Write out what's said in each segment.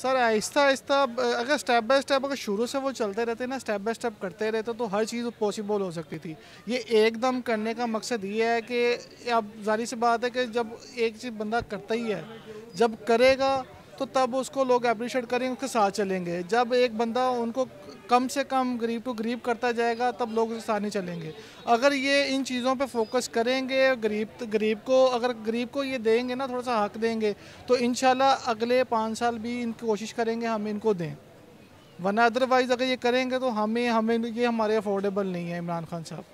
Sir आहिस्ता आहिस्ता अगर स्टेप बाय स्टेप अगर शुरू से वो चलते रहते ना स्टेप बाय स्टेप करते रहते तो हर चीज़ पॉसिबल हो सकती थी ये एकदम करने का मकसद ये है कि अब जारी सी बात है कि जब एक चीज़ बंदा करता ही है जब करेगा तो तब उसको लोग अप्रिशिएट करेंगे उसके साथ चलेंगे जब एक बंदा उनको कम से कम गरीब को गरीब करता जाएगा तब लोग आसानी चलेंगे अगर ये इन चीज़ों पे फोकस करेंगे गरीब गरीब को अगर गरीब को ये देंगे ना थोड़ा सा हक देंगे तो इन अगले पाँच साल भी इनकी कोशिश करेंगे हम इनको दें वरना अदरवाइज़ अगर ये करेंगे तो हमें हमें ये हमारे अफोर्डेबल नहीं है इमरान खान साहब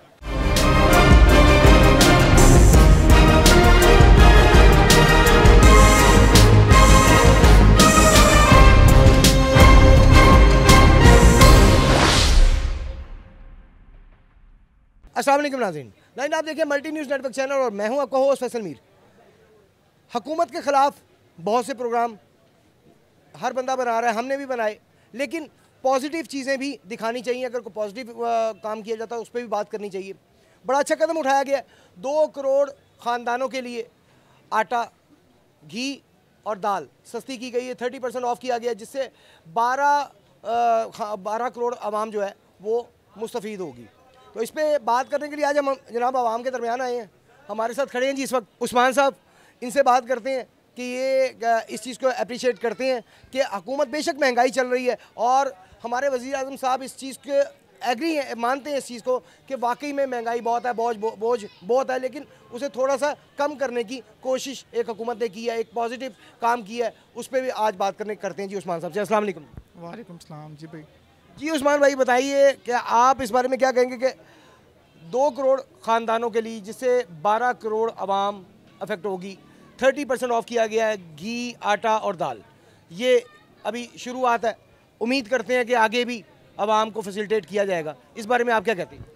असल नाजीन नाइन आप देखिए मल्टी न्यूज़ नेटवर्क चैनल और मैं हूँ आपका होस्ट फैसल मीर हकूमत के ख़िलाफ़ बहुत से प्रोग्राम हर बंदा बना रहा है हमने भी बनाए लेकिन पॉजिटिव चीज़ें भी दिखानी चाहिए अगर कोई पॉजिटिव काम किया जाता है उस पर भी बात करनी चाहिए बड़ा अच्छा कदम उठाया गया दो करोड़ ख़ानदानों के लिए आटा घी और दाल सस्ती की गई है थर्टी परसेंट ऑफ किया गया जिससे बारह बारह करोड़ आवाम जो है वो मुस्तफ़ होगी तो इस पर बात करने के लिए आज हम जनाब आवाम के दरमियान आए हैं हमारे साथ खड़े हैं जी इस वक्त उस्मान साहब इनसे बात करते हैं कि ये इस चीज़ को अप्रिशिएट करते हैं कि हकूमत बेशक महंगाई चल रही है और हमारे वज़ी अजम साहब इस चीज़ के एग्री हैं मानते हैं इस चीज़ को कि वाकई में महंगाई बहुत है बोझ बोझ बहुत है लेकिन उसे थोड़ा सा कम करने की कोशिश एक हुकूमत ने की है एक पॉजिटिव काम किया है उस पर भी आज बात करने करते हैं जी उस्मान साहब जी असल वालेकुम जी भाई जी उस्मान भाई बताइए क्या आप इस बारे में क्या कहेंगे कि दो करोड़ ख़ानदानों के लिए जिससे बारह करोड़ आवाम अफेक्ट होगी थर्टी परसेंट ऑफ किया गया है घी आटा और दाल ये अभी शुरुआत है उम्मीद करते हैं कि आगे भी आवाम को फैसिलिटेट किया जाएगा इस बारे में आप क्या कहते हैं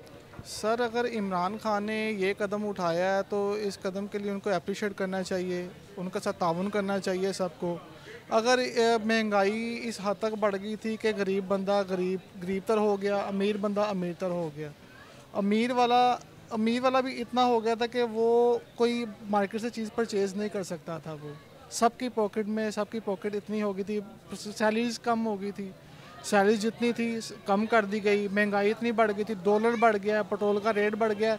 सर अगर इमरान खान ने ये कदम उठाया है तो इस कदम के लिए उनको अप्रिशिएट करना चाहिए उनका साथ ताउन करना चाहिए सबको अगर महंगाई इस हद तक बढ़ गई थी कि गरीब बंदा गरीब गरीब तर हो गया अमीर बंदा अमीर तर हो गया अमीर वाला अमीर वाला भी इतना हो गया था कि वो कोई मार्केट से चीज़ परचेज़ नहीं कर सकता था वो सबकी पॉकेट में सबकी पॉकेट इतनी हो गई थी सैलरीज कम हो गई थी सैलरी जितनी थी कम कर दी गई महंगाई इतनी बढ़ गई थी डॉलर बढ़ गया पेट्रोल का रेट बढ़ गया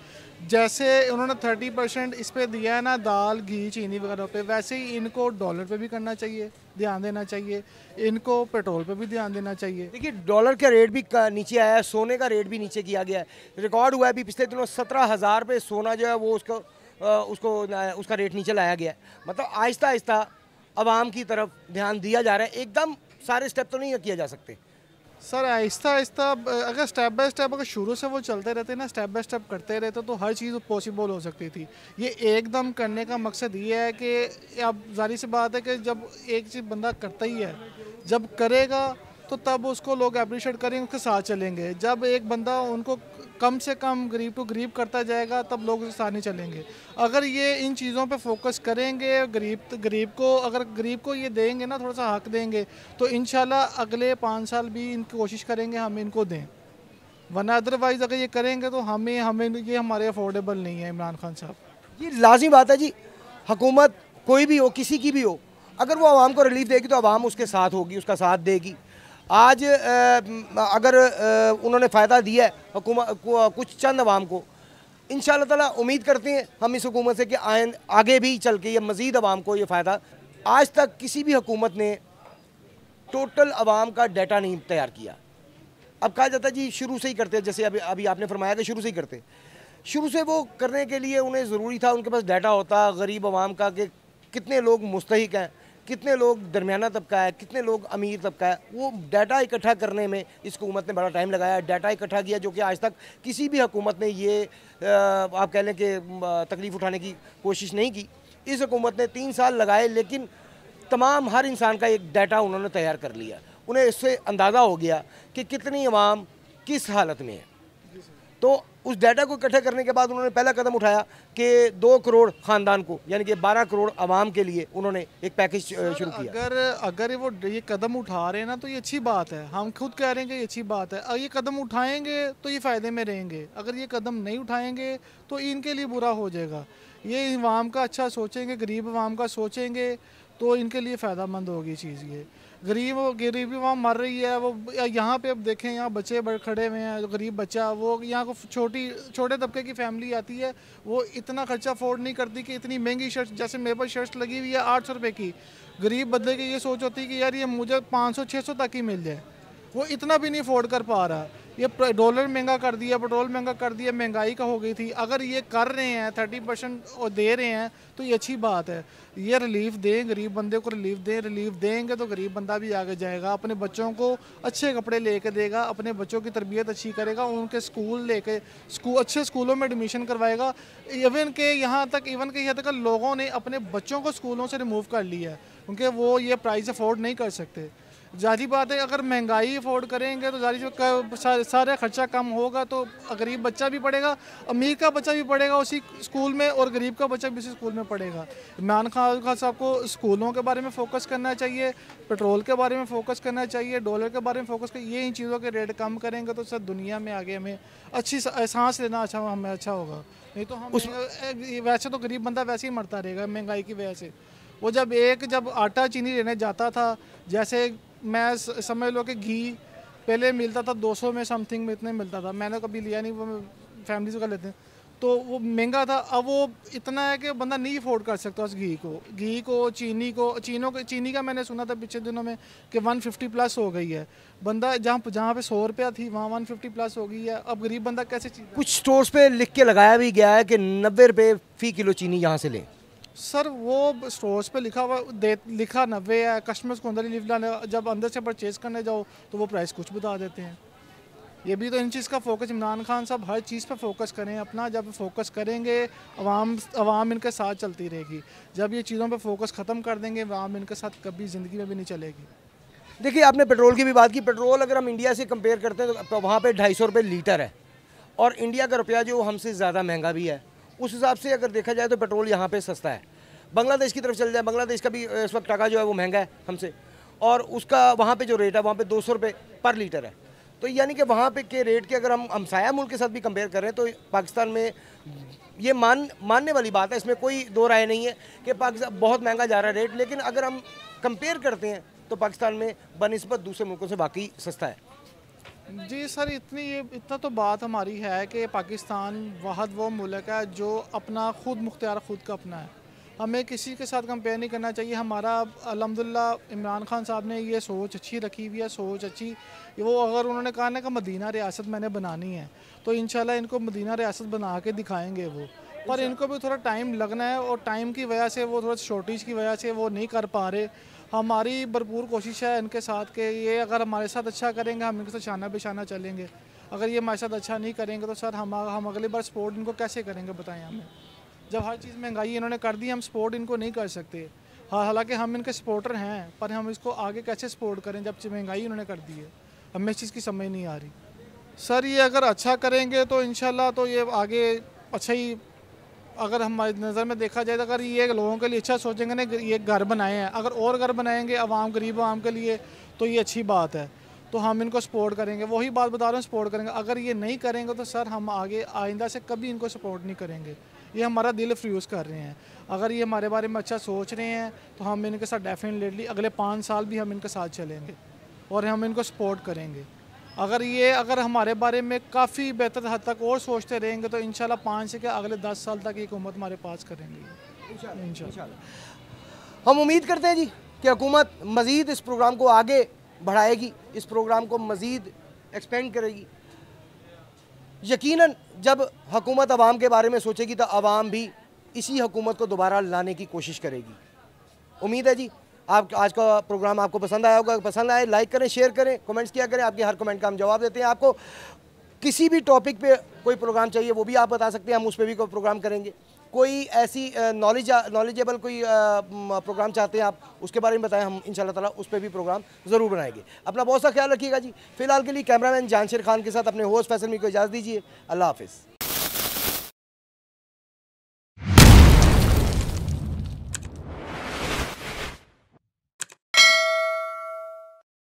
जैसे उन्होंने थर्टी परसेंट इस पर दिया है ना दाल घी चीनी वगैरह पे वैसे ही इनको डॉलर पे भी करना चाहिए ध्यान देना चाहिए इनको पेट्रोल पे भी ध्यान देना चाहिए देखिए डॉलर का रेट भी नीचे आया है सोने का रेट भी नीचे किया गया है रिकॉर्ड हुआ है अभी पिछले दिनों सत्रह हज़ार सोना जो है वो उसको उसको उसका रेट नीचे लाया गया है मतलब आहिस्ता आहिस्ता आवाम की तरफ ध्यान दिया जा रहा है एकदम सारे स्टेप तो नहीं किया जा सकते सर आहिस्ता आहिस्ता अगर स्टेप बाय स्टेप अगर शुरू से वो चलते रहते ना स्टेप बाय स्टेप करते रहते तो हर चीज़ पॉसिबल हो सकती थी ये एकदम करने का मकसद ये है कि अब जारी सी बात है कि जब एक चीज़ बंदा करता ही है जब करेगा तो तब उसको लोग अप्रिशिएट करेंगे उसके साथ चलेंगे जब एक बंदा उनको कम से कम गरीब टू गरीब करता जाएगा तब लोग उसके साथ नहीं चलेंगे अगर ये इन चीज़ों पे फोकस करेंगे गरीब गरीब को अगर गरीब को ये देंगे ना थोड़ा सा हक देंगे तो इन अगले पाँच साल भी इनकी कोशिश करेंगे हम इनको दें वरना अदरवाइज़ अगर ये करेंगे तो हमें हमें ये हमारे अफोर्डेबल नहीं है इमरान खान साहब ये लाजमी बात है जी हुकूमत कोई भी हो किसी की भी हो अगर वो आवाम को रिलीफ देगी तो आवाम उसके साथ होगी उसका साथ देगी आज अगर उन्होंने फ़ायदा दिया है कुछ चंद आवाम को इन ताला उम्मीद करते हैं हम इस हुकूमत से कि आए आगे भी चल के ये मज़ीद आवाम को ये फ़ायदा आज तक किसी भी हुकूमत ने टोटल आवाम का डाटा नहीं तैयार किया अब कहा जाता है जी शुरू से ही करते जैसे अभी अभी आपने फरमाया कि शुरू से ही करते शुरू से वो करने के लिए उन्हें ज़रूरी था उनके पास डाटा होता गरीब आवाम का कि कितने लोग मुस्तक हैं कितने लोग दरमियाना तबका है कितने लोग अमीर तबका है वो डाटा इकट्ठा करने में इस हुकूमत ने बड़ा टाइम लगाया डाटा इकट्ठा किया जो कि आज तक किसी भी हुकूमत ने ये आप कह लें कि तकलीफ़ उठाने की कोशिश नहीं की इस हुकूमत ने तीन साल लगाए लेकिन तमाम हर इंसान का एक डाटा उन्होंने तैयार कर लिया उन्हें इससे अंदाज़ा हो गया कि कितनी आवाम किस हालत में है तो उस डाटा को इकट्ठा करने के बाद उन्होंने पहला कदम उठाया कि दो करोड़ ख़ानदान को यानी कि बारह करोड़ आवाम के लिए उन्होंने एक पैकेज शुरू किया अगर अगर वो ये कदम उठा रहे हैं ना तो ये अच्छी बात है हम खुद कह रहे हैं कि ये अच्छी बात है अगर ये कदम उठाएंगे तो ये फ़ायदे में रहेंगे अगर ये कदम नहीं उठाएंगे तो इनके लिए बुरा हो जाएगा ये आवाम का अच्छा सोचेंगे गरीब आवाम का सोचेंगे तो इनके लिए फ़ायदा मंद होगी चीज़ ये गरीब गरीबी वहाँ मर रही है वो यहाँ पे अब देखें यहाँ बच्चे बड़े खड़े हुए हैं जो गरीब बच्चा वो यहाँ को छोटी छोटे तबके की फैमिली आती है वो इतना खर्चा अफोर्ड नहीं करती कि इतनी महंगी शर्ट जैसे मेरे पास शर्ट लगी हुई है आठ सौ रुपये की गरीब बदले की ये सोच होती है कि यार ये मुझे पाँच सौ छः सौ तक ही मिल जाए वो इतना भी नहीं अफोर्ड कर पा रहा ये डॉलर महंगा कर दिया पेट्रोल महंगा कर दिया महंगाई का हो गई थी अगर ये कर रहे हैं थर्टी परसेंट दे रहे हैं तो ये अच्छी बात है ये रिलीफ दें गरीब बंदे को रिलीफ दें रिलीफ देंगे तो गरीब बंदा भी आगे जाएगा अपने बच्चों को अच्छे कपड़े ले कर देगा अपने बच्चों की तरबियत अच्छी करेगा उनके स्कूल ले स्कूल अच्छे स्कूलों में एडमिशन करवाएगा इवन के यहाँ तक इवन के यहाँ तक लोगों ने अपने बच्चों को स्कूलों से रिमूव कर लिया है क्योंकि वो ये प्राइस अफोर्ड नहीं कर सकते ज़ाहिर बात है अगर महंगाई अफोर्ड करेंगे तो जारी सारा खर्चा कम होगा तो गरीब बच्चा भी पढ़ेगा अमीर का बच्चा भी पढ़ेगा उसी स्कूल में और गरीब का बच्चा भी उसी स्कूल में पढ़ेगा इमरान खान खान साहब को स्कूलों के बारे में फोकस करना चाहिए पेट्रोल के बारे में फोकस करना चाहिए डॉलर के बारे में फोकस कर ये इन चीज़ों के रेट कम करेंगे तो सर दुनिया में आगे हमें अच्छी एहसास लेना अच्छा हमें अच्छा होगा नहीं तो हम उस... वैसे तो गरीब बंदा वैसे ही मरता रहेगा महंगाई की वजह से वो जब एक जब आटा चीनी लेने जाता था जैसे मैं समझ लो कि घी पहले मिलता था 200 में समथिंग में इतने मिलता था मैंने कभी लिया नहीं वो फैमिली से कर लेते हैं तो वो महंगा था अब वो इतना है कि बंदा नहीं अफोर्ड कर सकता उस घी को घी को चीनी को चीनों को चीनी का मैंने सुना था पिछले दिनों में कि 150 प्लस हो गई है बंदा जहाँ जहाँ पे सौ रुपया थी वहाँ वन प्लस हो गई है अब गरीब बंदा कैसे कुछ स्टोर्स पर लिख के लगाया भी गया है कि नब्बे रुपये फी किलो चीनी यहाँ से लें सर वो स्टोर्स पे लिखा हुआ दे लिखा नब्बे है कस्टमर्स को अंदर ही लाने जब अंदर से परचेज़ करने जाओ तो वो प्राइस कुछ बता देते हैं ये भी तो इन चीज़ का फोकस इमरान खान साहब हर चीज़ पे फोकस करें अपना जब फोकस करेंगे अवाम अवाम इनके साथ चलती रहेगी जब ये चीज़ों पे फोकस ख़त्म कर देंगे अवाम इनके साथ कभी ज़िंदगी में भी नहीं चलेगी देखिए आपने पेट्रोल की भी बात की पेट्रोल अगर हम इंडिया से कंपेयर करते हैं तो वहाँ पर ढाई सौ लीटर है और इंडिया का रुपया जो हमसे ज़्यादा महंगा भी है उस हिसाब से अगर देखा जाए तो पेट्रोल यहाँ पे सस्ता है बांग्लादेश की तरफ चल जाए बांग्लादेश का भी इस वक्त टका जो है वो महंगा है हमसे और उसका वहाँ पे जो रेट है वहाँ पे दो सौ रुपये पर लीटर है तो यानी कि वहाँ पे के रेट के अगर हम हमसाया मुल्क के साथ भी कंपेयर करें तो पाकिस्तान में ये मान मानने वाली बात है इसमें कोई दो राय नहीं है कि पाकिस्तान बहुत महंगा जा रहा है रेट लेकिन अगर हम कंपेयर करते हैं तो पाकिस्तान में बनस्बत दूसरे मुल्कों से बाकी सस्ता है जी सर इतनी ये इतना तो बात हमारी है कि पाकिस्तान वाहद वो मुल्क है जो अपना खुद मुख्तार खुद का अपना है हमें किसी के साथ कंपेयर नहीं करना चाहिए हमारा अलहमदिल्ला इमरान खान साहब ने ये सोच अच्छी रखी हुई है सोच अच्छी वो अगर उन्होंने कहा ना कि मदीना रियासत मैंने बनानी है तो इन इनको मदीना रियासत बना के दिखाएँगे वो पर अच्छा। इनको भी थोड़ा टाइम लगना है और टाइम की वजह से वो थोड़ा शॉर्टेज की वजह से वो नहीं कर पा रहे हमारी भरपूर कोशिश है इनके साथ कि ये अगर हमारे साथ अच्छा करेंगे हम इनके साथ शाना बेशाना चलेंगे अगर ये हमारे साथ अच्छा नहीं करेंगे तो सर हम हम अगली बार सपोर्ट इनको कैसे करेंगे बताएं हमें जब हर चीज़ महंगाई इन्होंने कर दी हम सपोर्ट इनको नहीं कर सकते हाँ हालांकि हम इनके सपोर्टर हैं पर हम इसको आगे कैसे सपोर्ट करें जब महंगाई इन्होंने कर दी है हमें इस चीज़ की समझ नहीं आ रही सर ये अगर अच्छा करेंगे तो इन तो ये आगे अच्छा ही अगर हमारी नज़र में देखा जाए तो अगर ये लोगों के लिए अच्छा सोचेंगे ना ये घर बनाए हैं अगर और घर बनाएंगे आवाम गरीब आवाम के लिए तो ये अच्छी बात है तो हम इनको सपोर्ट करेंगे वही बात बता रहा हूँ सपोर्ट करेंगे अगर ये नहीं करेंगे तो सर हम आगे आइंदा से कभी इनको सपोर्ट नहीं करेंगे ये हमारा दिल फ्यूज़ कर रहे हैं अगर ये हमारे बारे में अच्छा सोच रहे हैं तो हम इनके साथ डेफिनेटली अगले पाँच साल भी हम इनके साथ चलेंगे और हम इनको सपोर्ट करेंगे अगर ये अगर हमारे बारे में काफ़ी बेहतर हद तक और सोचते रहेंगे तो इन पाँच से अगले दस साल तक ये हुकूमत हमारे पास करेंगे इन हम उम्मीद करते हैं जी कि हुकूमत मज़ीद इस प्रोग्राम को आगे बढ़ाएगी इस प्रोग्राम को मज़ीद एक्सपेंड करेगी यकीनन जब हकूमत आवाम के बारे में सोचेगी तो आवाम भी इसी हकूमत को दोबारा लाने की कोशिश करेगी उम्मीद है जी आप आज का प्रोग्राम आपको पसंद आया होगा पसंद आए लाइक करें शेयर करें कमेंट्स किया करें आपकी हर कमेंट का हम जवाब देते हैं आपको किसी भी टॉपिक पे कोई प्रोग्राम चाहिए वो भी आप बता सकते हैं हम उस पर भी कोई प्रोग्राम करेंगे कोई ऐसी नॉलेज नॉलेजेबल कोई प्रोग्राम चाहते हैं आप उसके बारे में बताएं हम इन ताला उस पर भी प्रोग्राम ज़रूर बनाएंगे अपना बहुत सा ख्याल रखिएगा जी फिलहाल के लिए कैमरामैन जानशिर खान के साथ अपने होस्ट फैसल मी को इजाज़ दीजिए अल्लाह हाफिज़